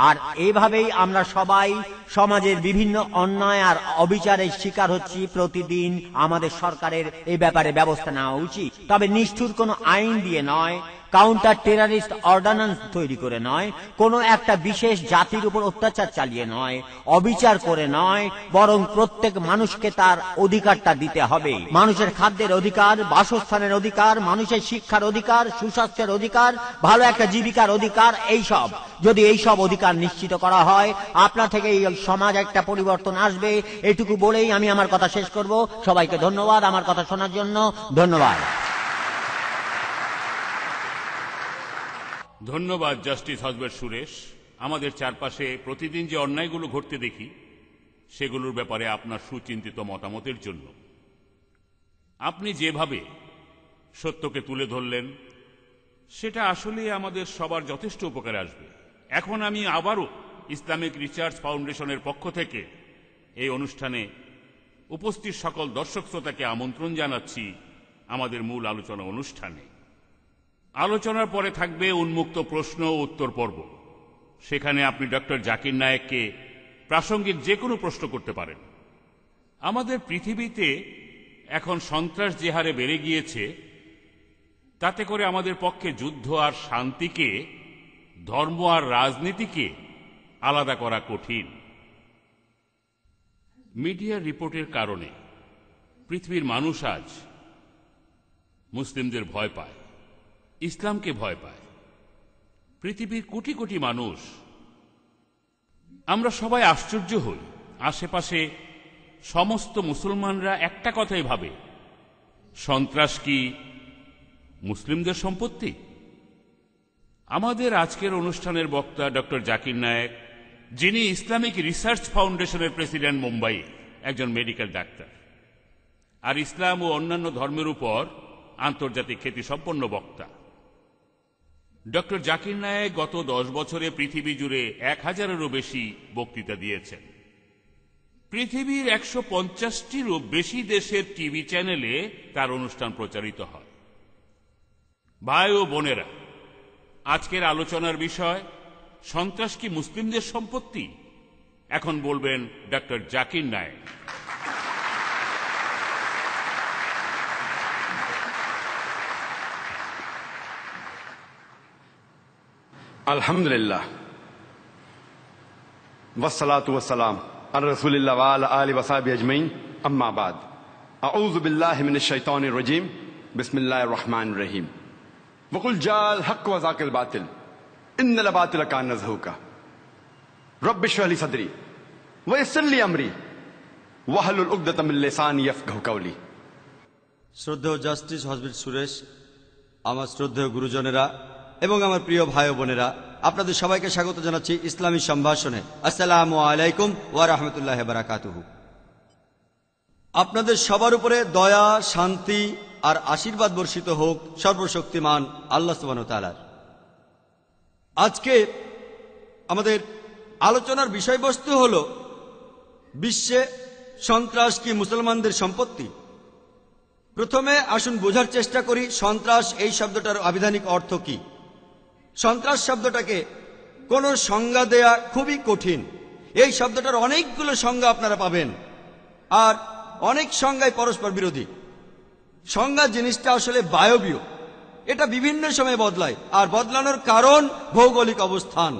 আর এভাবেই আমরা সবাই সমাজের বিভিন্ন অন্যায় আর অবিচারের শিকার হচ্ছি প্রতিদিন আমাদের সরকারের এ ব্যাপারে ব্যবস্থা নেওয়া উচিত তবে নিষ্ঠুর কোনো আইন দিয়ে নয় কাউন্টার টেরারিস্ট অর্ডান্যান্স তৈরি করে নয় কোনো একটা বিশেষ জাতির উপর অত্যাচার চালিয়ে নয় অবিচার করে নয় বরং প্রত্যেক মানুষকে তার অধিকারটা দিতে হবে মানুষের খাদ্যের অধিকার বাসস্থানের অধিকার মানুষের শিক্ষার অধিকার সুস্বাস্থ্যের অধিকার ভালো একটা জীবিকার অধিকার এই সব যদি এই সব অধিকার নিশ্চিত করা হয় আপনা থেকে এই সমাজ একটা পরিবর্তন আসবে এটুকু বলেই আমি আমার কথা শেষ করব সবাইকে ধন্যবাদ আমার কথা শোনার জন্য ধন্যবাদ ধন্যবাদ জাস্টিস হজবেট সুরেশ আমাদের চারপাশে প্রতিদিন যে অন্যায়গুলো ঘটতে দেখি সেগুলোর ব্যাপারে আপনার সুচিন্তিত মতামতের জন্য আপনি যেভাবে সত্যকে তুলে ধরলেন সেটা আসলে আমাদের সবার যথেষ্ট উপকারে আসবে এখন আমি আবারও ইসলামিক রিসার্চ ফাউন্ডেশনের পক্ষ থেকে এই অনুষ্ঠানে উপস্থিত সকল দর্শক শ্রোতাকে আমন্ত্রণ জানাচ্ছি আমাদের মূল আলোচনা অনুষ্ঠানে আলোচনার পরে থাকবে উন্মুক্ত প্রশ্ন ও উত্তর পর্ব সেখানে আপনি ডক্টর জাকির নায়েককে প্রাসঙ্গিক যে কোনো প্রশ্ন করতে পারেন আমাদের পৃথিবীতে এখন সন্ত্রাস যে হারে বেড়ে গিয়েছে তাতে করে আমাদের পক্ষে যুদ্ধ আর শান্তিকে ধর্ম আর রাজনীতিকে আলাদা করা কঠিন মিডিয়ার রিপোর্টের কারণে পৃথিবীর মানুষ আজ মুসলিমদের ভয় পায় ইসলামকে ভয় পায় পৃথিবীর কোটি কোটি মানুষ আমরা সবাই আশ্চর্য হই আশেপাশে সমস্ত মুসলমানরা একটা কথাই ভাবে সন্ত্রাস কি মুসলিমদের সম্পত্তি আমাদের আজকের অনুষ্ঠানের বক্তা ডক্টর জাকির নায়েক যিনি ইসলামিক রিসার্চ ফাউন্ডেশনের প্রেসিডেন্ট মুম্বাই একজন মেডিকেল ডাক্তার আর ইসলাম ও অন্যান্য ধর্মের উপর আন্তর্জাতিক খ্যাতিসম্পন্ন বক্তা ডক্টর জাকির নায়ে গত দশ বছরে পৃথিবী জুড়ে এক হাজারেরও বেশি বক্তৃতা দিয়েছেন পৃথিবীর একশো পঞ্চাশটিরও বেশি দেশের টিভি চ্যানেলে তার অনুষ্ঠান প্রচারিত হয় ভাই ও বোনেরা আজকের আলোচনার বিষয় সন্ত্রাস কি মুসলিমদের সম্পত্তি এখন বলবেন ডক্টর জাকির নায়ক الحمد للہ وسلاۃ وسلام الرسول اللہ علیہ وساب اجمعین اما بعد اعوذ باللہ من الشیطان الرجیم بسم اللہ الرحمن الرحیم وقل جال حق و ذاکل باطل ان لباطل کان نظہو کا رب شہلی صدری ویسر لی امری وحل الاقدت من لسان یفقہ قولی سردہ جاستیس حضبت سوریش آمد سردہ گروہ جانرہ এবং আমার প্রিয় ভাই বোনেরা আপনাদের সবাইকে স্বাগত জানাচ্ছি ইসলামী সম্ভাষণে আসসালাম আলাইকুম ওয়া রাহমাতুল্লাহ বারাকাতুহু আপনাদের সবার উপরে দয়া শান্তি আর আশীর্বাদ বর্ষিত হোক সর্বশক্তিমান আল্লাহ সুবাহতালার আজকে আমাদের আলোচনার বিষয়বস্তু হল বিশ্বে সন্ত্রাস কি মুসলমানদের সম্পত্তি প্রথমে আসুন বোঝার চেষ্টা করি সন্ত্রাস এই শব্দটার আবিধানিক অর্থ কী সন্ত্রাস শব্দটাকে কোনো সংজ্ঞা দেয়া খুবই কঠিন এই শব্দটার অনেকগুলো সংজ্ঞা আপনারা পাবেন আর অনেক সংজ্ঞায় পরস্পর বিরোধী সংজ্ঞা জিনিসটা আসলে বায়বীয় এটা বিভিন্ন সময়ে বদলায় আর বদলানোর কারণ ভৌগোলিক অবস্থান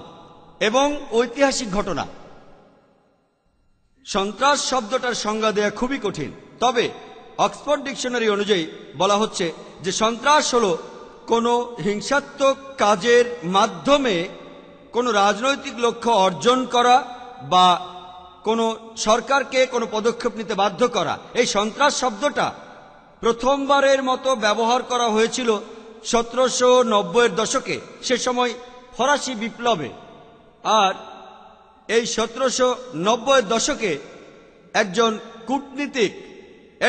এবং ঐতিহাসিক ঘটনা সন্ত্রাস শব্দটার সংজ্ঞা দেয়া খুবই কঠিন তবে অক্সফোর্ড ডিকশনারি অনুযায়ী বলা হচ্ছে যে সন্ত্রাস হলো কোনো হিংসাত্মক কাজের মাধ্যমে কোনো রাজনৈতিক লক্ষ্য অর্জন করা বা কোনো সরকারকে কোনো পদক্ষেপ নিতে বাধ্য করা এই সন্ত্রাস শব্দটা প্রথমবারের মতো ব্যবহার করা হয়েছিল সতেরোশো নব্বইয়ের দশকে সে সময় ফরাসি বিপ্লবে আর এই সতেরোশো নব্বইয়ের দশকে একজন কূটনীতিক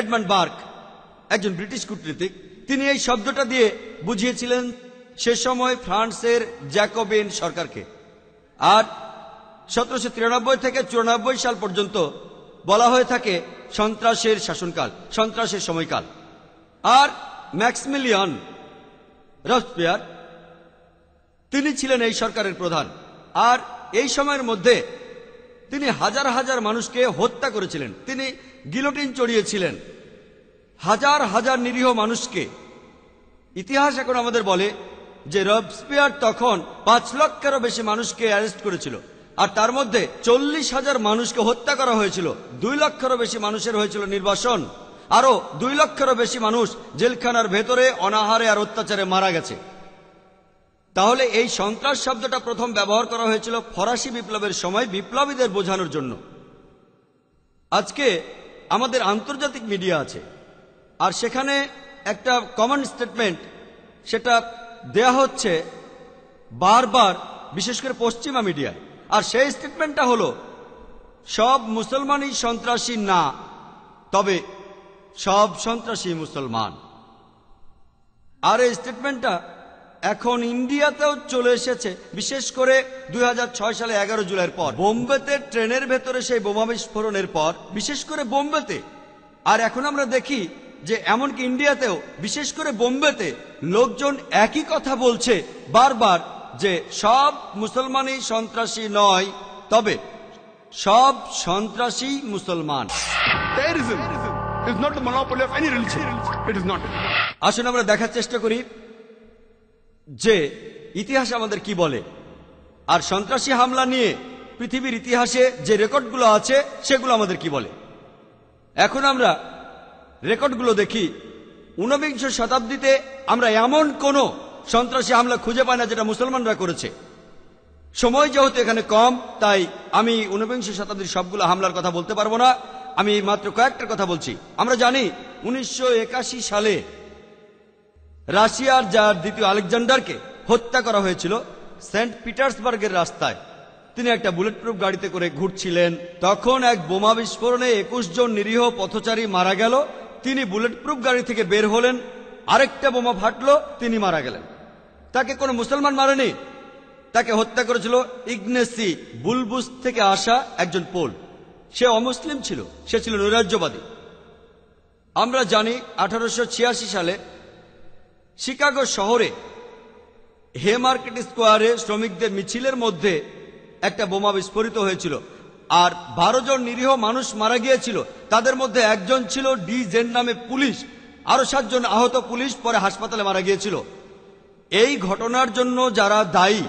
এডমন্ড বার্ক একজন ব্রিটিশ কূটনীতিক তিনি এই শব্দটা দিয়ে বুঝিয়েছিলেন সে সময় ফ্রান্সের জ্যাকোবেন সরকারকে আর সতেরোশো তিরানব্বই থেকে চুরানব্বই সাল পর্যন্ত বলা হয়ে থাকে সন্ত্রাসের শাসনকাল সন্ত্রাসের সময়কাল আর ম্যাক্সমিলিয়ন রসপিয়ার তিনি ছিলেন এই সরকারের প্রধান আর এই সময়ের মধ্যে তিনি হাজার হাজার মানুষকে হত্যা করেছিলেন তিনি গিলোটিন চড়িয়েছিলেন হাজার হাজার নিরীহ মানুষকে ইতিহাস এখন আমাদের বলে যে রবসপিয়ার তখন পাঁচ লক্ষেরও বেশি মানুষকে অ্যারেস্ট করেছিল আর তার মধ্যে চল্লিশ হাজার মানুষকে হত্যা করা হয়েছিল দুই লক্ষেরও বেশি মানুষের হয়েছিল নির্বাসন আরও দুই লক্ষেরও বেশি মানুষ জেলখানার ভেতরে অনাহারে আর অত্যাচারে মারা গেছে তাহলে এই সন্ত্রাস শব্দটা প্রথম ব্যবহার করা হয়েছিল ফরাসি বিপ্লবের সময় বিপ্লবীদের বোঝানোর জন্য আজকে আমাদের আন্তর্জাতিক মিডিয়া আছে আর সেখানে একটা কমন স্টেটমেন্ট সেটা দেয়া হচ্ছে বারবার বিশেষ করে পশ্চিমা মিডিয়ায় আর সেই স্টেটমেন্টটা হলো সব মুসলমানই সন্ত্রাসী না তবে সব সন্ত্রাসী মুসলমান আর এই স্টেটমেন্টটা এখন ইন্ডিয়াতেও চলে এসেছে বিশেষ করে দুই সালে এগারো জুলাইয়ের পর বোম্বেতে ট্রেনের ভেতরে সেই বোমা বিস্ফোরণের পর বিশেষ করে বোম্বেতে আর এখন আমরা দেখি যে এমনকি ইন্ডিয়াতেও বিশেষ করে বোম্বেতে লোকজন একই কথা বলছে বারবার যে সব মুসলমানই সন্ত্রাসী নয় তবে সব সন্ত্রাসী মুসলমান আসুন আমরা দেখার চেষ্টা করি যে ইতিহাস আমাদের কি বলে আর সন্ত্রাসী হামলা নিয়ে পৃথিবীর ইতিহাসে যে রেকর্ডগুলো আছে সেগুলো আমাদের কি বলে এখন আমরা রেকর্ডগুলো দেখি ঊনবিংশ শতাব্দীতে আমরা এমন কোনো সন্ত্রাসী হামলা খুঁজে পাই না যেটা মুসলমানরা করেছে সময় যেহেতু এখানে কম তাই আমি ঊনবিংশ শতাব্দীর সবগুলো হামলার কথা বলতে পারবো না আমি মাত্র কয়েকটা কথা বলছি আমরা জানি উনিশশো সালে রাশিয়ার যার দ্বিতীয় আলেকজান্ডারকে হত্যা করা হয়েছিল সেন্ট পিটার্সবার্গের রাস্তায় তিনি একটা বুলেট প্রুফ গাড়িতে করে ঘুরছিলেন তখন এক বোমা বিস্ফোরণে একুশ জন নিরীহ পথচারী মারা গেল তিনি বুলেট প্রুফ গাড়ি থেকে বের হলেন আরেকটা বোমা ফাটলো তিনি মারা গেলেন তাকে কোনো মুসলমান মারেনি তাকে হত্যা করেছিল ইগনেসি বুলবুস থেকে আসা একজন পোল সে অমুসলিম ছিল সে ছিল নৈরাজ্যবাদী আমরা জানি আঠারোশো সালে শিকাগো শহরে হে মার্কেট স্কোয়ারে শ্রমিকদের মিছিলের মধ্যে একটা বোমা বিস্ফোরিত হয়েছিল আর বারো জন নিরীহ মানুষ মারা গিয়েছিল তাদের মধ্যে একজন ছিল ডি জেন নামে পুলিশ আরও সাতজন আহত পুলিশ পরে হাসপাতালে মারা গিয়েছিল এই ঘটনার জন্য যারা দায়ী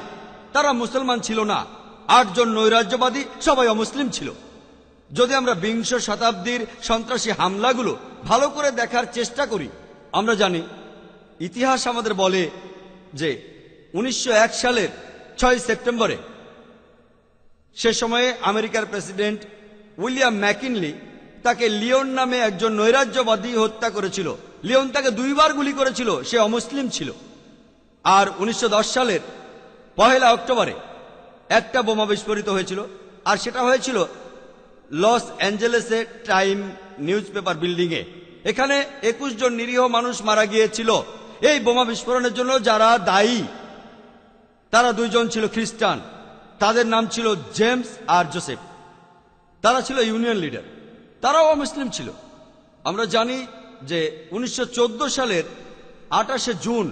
তারা মুসলমান ছিল না আটজন নৈরাজ্যবাদী সবাই অমুসলিম ছিল যদি আমরা বিংশ শতাব্দীর সন্ত্রাসী হামলাগুলো ভালো করে দেখার চেষ্টা করি আমরা জানি ইতিহাস আমাদের বলে যে উনিশশো সালের ছয় সেপ্টেম্বরে সে সময়ে আমেরিকার প্রেসিডেন্ট উইলিয়াম ম্যাকিনলি তাকে লিওন নামে একজন নৈরাজ্যবাদী হত্যা করেছিল লিওন তাকে দুইবার গুলি করেছিল সে অমুসলিম ছিল আর উনিশশো সালের পহেলা অক্টোবরে একটা বোমা বিস্ফোরিত হয়েছিল আর সেটা হয়েছিল লস অ্যাঞ্জেলেসে টাইম নিউজ পেপার বিল্ডিংয়ে এখানে একুশ জন নিরীহ মানুষ মারা গিয়েছিল এই বোমা বিস্ফোরণের জন্য যারা দায়ী তারা দুইজন ছিল খ্রিস্টান তাদের নাম ছিল জেমস আর জোসেফ তারা ছিল ইউনিয়ন লিডার তারাও মুসলিম ছিল আমরা জানি যে উনিশশো সালের আঠাশে জুন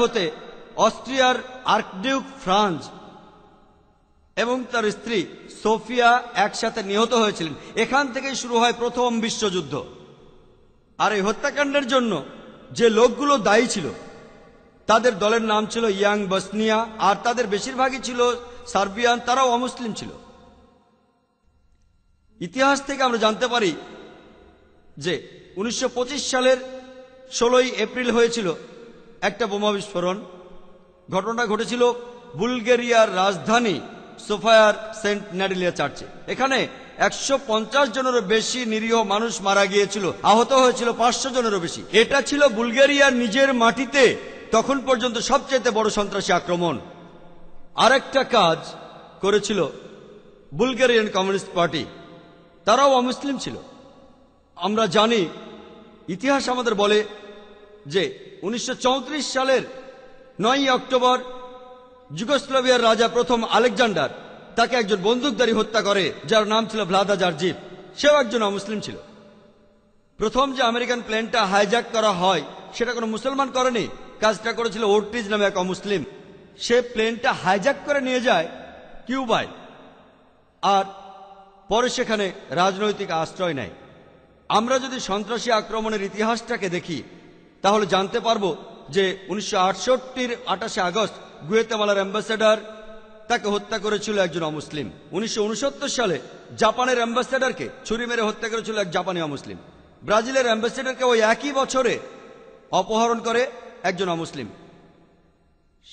হতে অস্ট্রিয়ার আর্কডিউক ফ্রান্স এবং তার স্ত্রী সোফিয়া একসাথে নিহত হয়েছিলেন এখান থেকেই শুরু হয় প্রথম বিশ্বযুদ্ধ আর এই হত্যাকাণ্ডের জন্য যে লোকগুলো দায়ী ছিল তাদের দলের নাম ছিল ইয়াং বসনিয়া আর তাদের বেশিরভাগই ছিল সার্বিয়ান তারাও অমুসলিম ছিল ইতিহাস থেকে আমরা জানতে পারি যে উনিশশো সালের ষোলোই এপ্রিল হয়েছিল একটা বোমা বিস্ফোরণ ঘটনা ঘটেছিল বুলগেরিয়ার রাজধানী সোফায়ার সেন্ট ন্যাডিলিয়া চার্চে এখানে একশো পঞ্চাশ জনেরও বেশি নিরীহ মানুষ মারা গিয়েছিল আহত হয়েছিল পাঁচশো জনেরও বেশি এটা ছিল বুলগেরিয়ার নিজের মাটিতে তখন পর্যন্ত সবচেয়ে বড় সন্ত্রাসী আক্রমণ আর একটা কাজ করেছিল বুলগেরিয়ান কমিউনিস্ট পার্টি তারাও অমুসলিম ছিল আমরা জানি ইতিহাস আমাদের বলে যে উনিশশো সালের নয়ই অক্টোবর যুগোস্লোভিয়ার রাজা প্রথম আলেকজান্ডার তাকে একজন বন্দুকধারী হত্যা করে যার নাম ছিল ভ্লাদা জার্জিপ সেও একজন অমুসলিম ছিল প্রথম যে আমেরিকান প্ল্যানটা হাইজ্যাক করা হয় সেটা কোনো মুসলমান করেনি কাজটা করেছিল ওর্টিজ নামে এক অমুসলিম সে প্লেনটা হাইজ্যাক করে নিয়ে যায় কিউবায় আর পরে সেখানে রাজনৈতিক আশ্রয় নেয় আমরা যদি সন্ত্রাসী আক্রমণের ইতিহাসটাকে দেখি তাহলে জানতে পারব যে উনিশশো আটষট্টির আঠাশে আগস্ট গুয়েতেমালার অ্যাম্বাসেডার তাকে হত্যা করেছিল একজন অমুসলিম উনিশশো সালে জাপানের অ্যাম্বাসেডারকে ছুরি মেরে হত্যা করেছিল এক জাপানি অমুসলিম ব্রাজিলের অ্যাম্বাসেডারকে ওই একই বছরে অপহরণ করে একজন অমুসলিম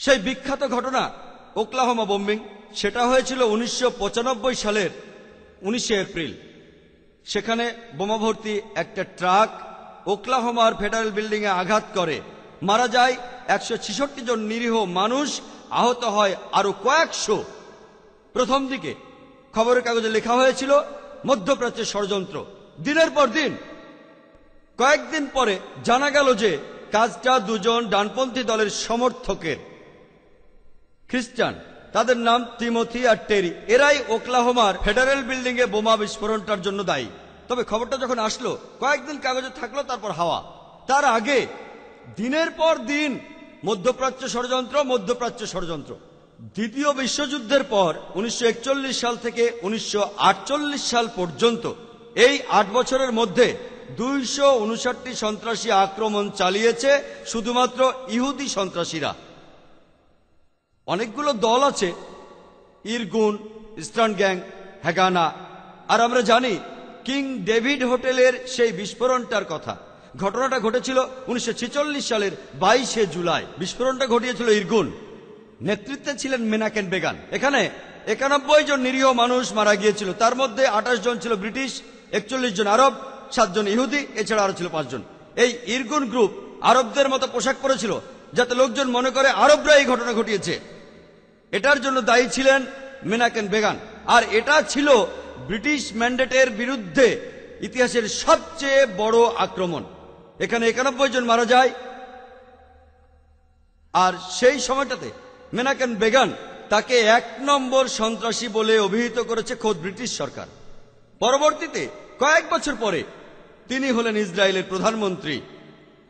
সেই বিখ্যাত ঘটনা ওকলাহোমা বোম্বিং সেটা হয়েছিল উনিশশো সালের উনিশে এপ্রিল সেখানে বোমাভর্তি একটা ট্রাক ওকলাহোমার ফেডারেল বিল্ডিংয়ে আঘাত করে মারা যায় একশো জন নিরীহ মানুষ আহত হয় আরও কয়েকশো প্রথম দিকে খবরের কাগজে লেখা হয়েছিল মধ্যপ্রাচ্যের ষড়যন্ত্র দিনের পর দিন কয়েকদিন পরে জানা গেল যে কাজটা দুজন ডানপন্থী দলের সমর্থকের খ্রিস্টান তাদের নাম তিমথি আর টেরি এরাই ওকলাহোমার ফেডারেল বিল্ডিং এ বোমা বিস্ফোরণটার জন্য দায়ী তবে খবরটা যখন আসলো কয়েকদিন কাগজে থাকলো তারপর হাওয়া তার আগে দিনের পর দিন মধ্যপ্রাচ্য ষড়যন্ত্র মধ্যপ্রাচ্য ষড়যন্ত্র দ্বিতীয় বিশ্বযুদ্ধের পর উনিশশো সাল থেকে উনিশশো সাল পর্যন্ত এই আট বছরের মধ্যে দুইশো সন্ত্রাসী আক্রমণ চালিয়েছে শুধুমাত্র ইহুদি সন্ত্রাসীরা অনেকগুলো দল আছে ইরগুন ইস্টার্ন গ্যাং হ্যাগানা আর আমরা জানি কিং ডেভিড হোটেলের সেই বিস্ফোরণটার কথা ঘটনাটা ঘটেছিল উনিশশো সালের বাইশে জুলাই বিস্ফোরণটা ঘটিয়েছিল ইরগুন নেতৃত্বে ছিলেন মেনাকেন বেগান এখানে একানব্বই জন নিরীহ মানুষ মারা গিয়েছিল তার মধ্যে আঠাশ জন ছিল ব্রিটিশ একচল্লিশ জন আরব সাতজন ইহুদি এছাড়া আরো ছিল পাঁচজন এই ইরগুন গ্রুপ আরবদের মতো পোশাক পরেছিল যাতে লোকজন মনে করে আরবরা এই ঘটনা ঘটিয়েছে এটার জন্য দায়ী ছিলেন মেনাকেন বেগান আর এটা ছিল ব্রিটিশ ম্যান্ডেটের বিরুদ্ধে ইতিহাসের সবচেয়ে বড় আক্রমণ এখানে একানব্বই জন মারা যায় আর সেই সময়টাতে মেনাকেন বেগান তাকে এক নম্বর সন্ত্রাসী বলে অভিহিত করেছে খোদ ব্রিটিশ সরকার পরবর্তীতে কয়েক বছর পরে তিনি হলেন ইসরায়েলের প্রধানমন্ত্রী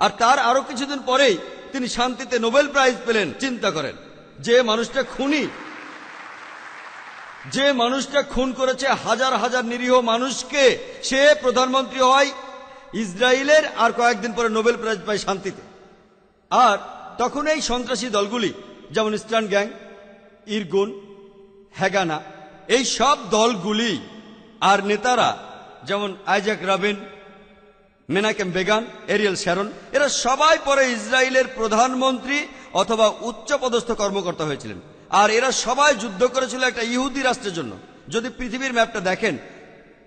আর তার আরো কিছুদিন পরেই তিনি শান্তিতে নোবেল প্রাইজ পেলেন চিন্তা করেন যে মানুষটা খুনি যে মানুষটা খুন করেছে হাজার হাজার নিরীহ মানুষকে সে প্রধানমন্ত্রী হয় ইসরায়েলের আর কয়েকদিন পরে নোবেল প্রাইজ পায় শান্তিতে আর তখন এই সন্ত্রাসী দলগুলি যেমন ইস্টার্ন গ্যাং ইরগুন হ্যাগানা এই সব দলগুলি আর নেতারা যেমন Isaac Rabin Menachem Begin Ariel Sharon এরা সবাই পরে ইসরায়েলের প্রধানমন্ত্রী অথবা উচ্চ পদস্থ কর্মকর্তা হয়েছিলেন আর এরা সবাই যুদ্ধ করেছিল একটা ইহুদি রাষ্ট্রের জন্য যদি পৃথিবীর ম্যাপটা দেখেন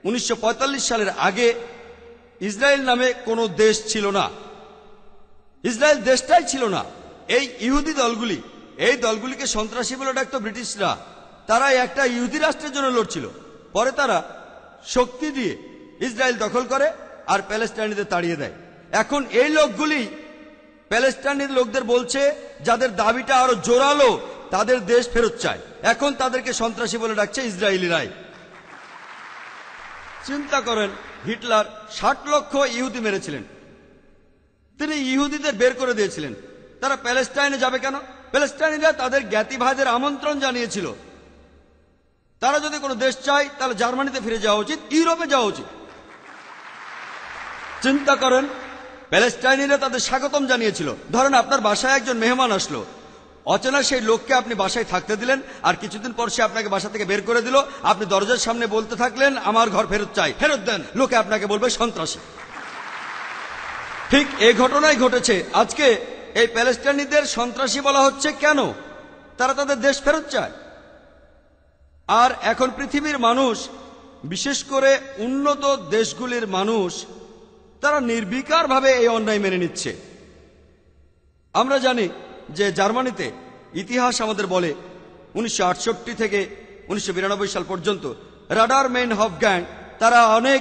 উনিশশো সালের আগে ইসরায়েল নামে কোনো দেশ ছিল না ইসরায়েল দেশটাই ছিল না এই ইহুদি দলগুলি এই দলগুলিকে সন্ত্রাসী বলে ডাকত ব্রিটিশরা তারা একটা ইহুদি রাষ্ট্রের জন্য লড়ছিল পরে তারা শক্তি দিয়ে ইসরায়েল দখল করে আর প্যালেস্টাইনিদের তাড়িয়ে দেয় এখন এই লোকগুলি প্যালেস্টাইনের লোকদের বলছে যাদের দাবিটা আরো জোরালো তাদের দেশ ফেরত চায় এখন তাদেরকে সন্ত্রাসী বলে ডাকছে ইসরায়েলিরাই চিন্তা করেন হিটলার ষাট লক্ষ ইহুদি মেরেছিলেন তিনি ইহুদিদের বের করে দিয়েছিলেন তারা প্যালেস্টাইনে যাবে কেন প্যালেস্টাইনিরা তাদের জ্ঞাতিভাদের আমন্ত্রণ জানিয়েছিল তারা যদি কোনো দেশ চায় তাহলে জার্মানিতে ফিরে যাওয়া উচিত ইউরোপে যাওয়া উচিত চিন্তা করেন প্যালেস্টাইনিরা তাদের স্বাগতম জানিয়েছিল ধরেন আপনার বাসায় একজন মেহমান আসলো অচেনা সেই লোককে আপনি বাসায় থাকতে দিলেন আর কিছুদিন পর সে আপনাকে বাসা থেকে বের করে দিল আপনি দরজার সামনে বলতে থাকলেন আমার ঘর ফেরত চাই ফেরত দেন লোকে আপনাকে বলবে সন্ত্রাসী ঠিক এই ঘটনাই ঘটেছে আজকে এই প্যালেস্টাইনিদের সন্ত্রাসী বলা হচ্ছে কেন তারা তাদের দেশ ফেরত চায় আর এখন পৃথিবীর মানুষ বিশেষ করে উন্নত দেশগুলির মানুষ তারা নির্বিকারভাবে এই অন্যায় মেনে নিচ্ছে আমরা জানি যে জার্মানিতে ইতিহাস আমাদের বলে উনিশশো থেকে উনিশশো সাল পর্যন্ত রাডার মেন হফ গ্যাং তারা অনেক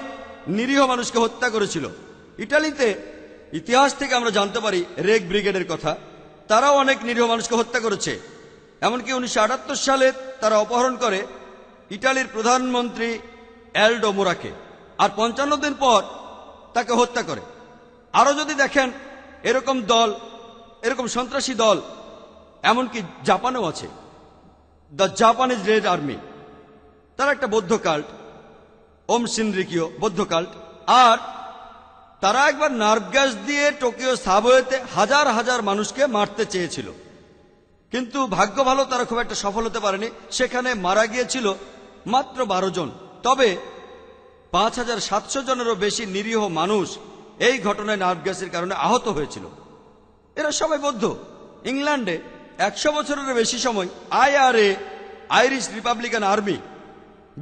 নিরীহ মানুষকে হত্যা করেছিল ইটালিতে ইতিহাস থেকে আমরা জানতে পারি রেগ ব্রিগেডের কথা তারাও অনেক নিরীহ মানুষকে হত্যা করেছে এমনকি উনিশশো সালে তারা অপহরণ করে ইটালির প্রধানমন্ত্রী অ্যালডো মোরাকে আর পঞ্চান্ন দিন পর তাকে হত্যা করে আরও যদি দেখেন এরকম দল এরকম সন্ত্রাসী দল এমনকি জাপানেও আছে দ্য জাপানিজ রেড আর্মি তারা একটা বৌদ্ধ কাল্ট ওম সিনরিকীয় বৌদ্ধ কাল্ট আর তারা একবার নার্ভ দিয়ে টোকিও সাবওয়েতে হাজার হাজার মানুষকে মারতে চেয়েছিল কিন্তু ভাগ্য ভালো তারা খুব একটা সফল হতে পারেনি সেখানে মারা গিয়েছিল মাত্র বারো জন তবে পাঁচ হাজার সাতশো জনেরও বেশি নিরীহ মানুষ এই ঘটনায় নার্ভ গ্যাসের কারণে আহত হয়েছিল এরা সবাই বদ্ধ ইংল্যান্ডে একশো বছরের বেশি সময় আইআরএ আইরিশ রিপাবলিকান আর্মি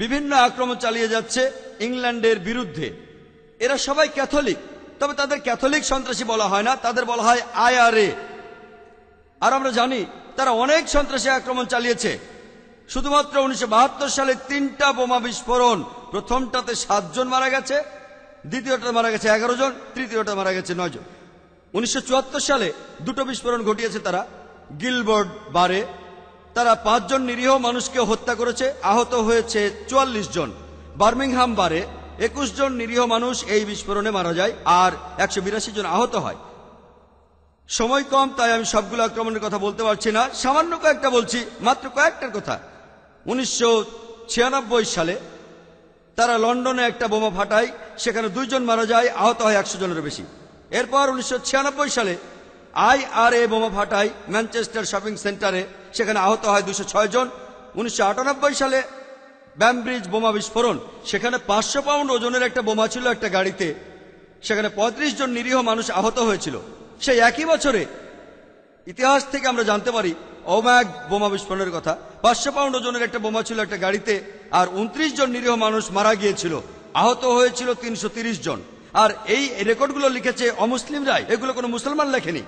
বিভিন্ন আক্রমণ চালিয়ে যাচ্ছে ইংল্যান্ডের বিরুদ্ধে এরা সবাই ক্যাথলিক তবে তাদের ক্যাথলিক সন্ত্রাসী বলা হয় না তাদের বলা হয় আইআরএ আর আমরা জানি তারা অনেক সন্ত্রাসী আক্রমণ চালিয়েছে শুধুমাত্র উনিশশো সালে তিনটা বোমা বিস্ফোরণ প্রথমটাতে সাতজন মারা গেছে দ্বিতীয়টা মারা গেছে এগারো জন তৃতীয়টা মারা গেছে নয় জন উনিশশো সালে দুটো বিস্ফোরণ ঘটিয়েছে তারা গিলবোর্ড বারে তারা পাঁচজন নিরীহ মানুষকে হত্যা করেছে আহত হয়েছে চুয়াল্লিশ জন বার্মিংহাম বারে একুশ জন নিরীহ মানুষ এই বিস্ফোরণে মারা যায় আর একশো জন আহত হয় সময় কম তাই আমি সবগুলো আক্রমণের কথা বলতে পারছি না সামান্য কয়েকটা বলছি মাত্র কয়েকটার কথা উনিশশো সালে তারা লন্ডনে একটা বোমা ফাটায় সেখানে দুইজন মারা যায় আহত হয় একশো জনের বেশি এরপর উনিশশো সালে আই আর এ বোমা ফাটায় ম্যানচেস্টার শপিং সেন্টারে সেখানে আহত হয় দুশো জন উনিশশো সালে ব্যামব্রিজ বোমা বিস্ফোরণ সেখানে পাঁচশো পাউন্ড ওজনের একটা বোমা ছিল একটা গাড়িতে সেখানে পঁয়ত্রিশ জন নিরীহ মানুষ আহত হয়েছিল সেই একই বছরে ইতিহাস থেকে আমরা জানতে পারি অমাগ বোমা বিস্ফোরণের কথা পাঁচশো পাউন্ড ওজনের একটা বোমা ছিল একটা গাড়িতে আর উনত্রিশ জন নিরীহ মানুষ মারা গিয়েছিল আহত হয়েছিল তিনশো জন আর এই রেকর্ডগুলো লিখেছে রায় এগুলো কোনো মুসলমান লেখেনি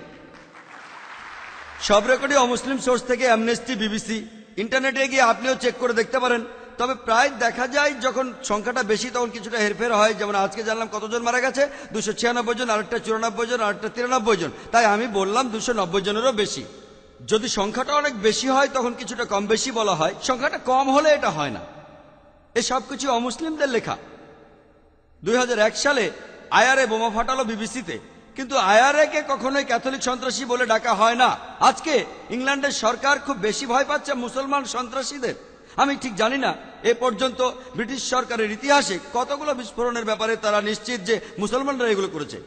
সব রেকর্ডই অমুসলিম সোর্স থেকে অ্যামনেস্টি বিবিসি ইন্টারনেটে গিয়ে আপনিও চেক করে দেখতে পারেন তবে প্রায় দেখা যায় যখন সংখ্যাটা বেশি তখন কিছুটা হেরফের হয় যেমন আজকে জানলাম কতজন মারা গেছে দুশো ছিয়ানব্বই জন আরেকটা চুরানব্বই জন আরেকটা তিরানব্বই জন তাই আমি বললাম দুশো নব্বই জনেরও বেশি যদি সংখ্যাটা অনেক বেশি হয় তখন কিছুটা কম বেশি বলা হয় সংখ্যাটা কম হলে এটা হয় না এসব সব কিছু অমুসলিমদের লেখা দুই সালে আয়ারে বোমা ফাটালো বিবিসিতে কিন্তু কে কখনোই ক্যাথলিক সন্ত্রাসী বলে ডাকা হয় না আজকে ইংল্যান্ডের সরকার খুব বেশি ভয় পাচ্ছে মুসলমান সন্ত্রাসীদের আমি ঠিক জানি না এ পর্যন্ত ব্রিটিশ সরকারের ইতিহাসে কতগুলো বিস্ফোরণের ব্যাপারে তারা নিশ্চিত যে মুসলমানরা এগুলো করেছে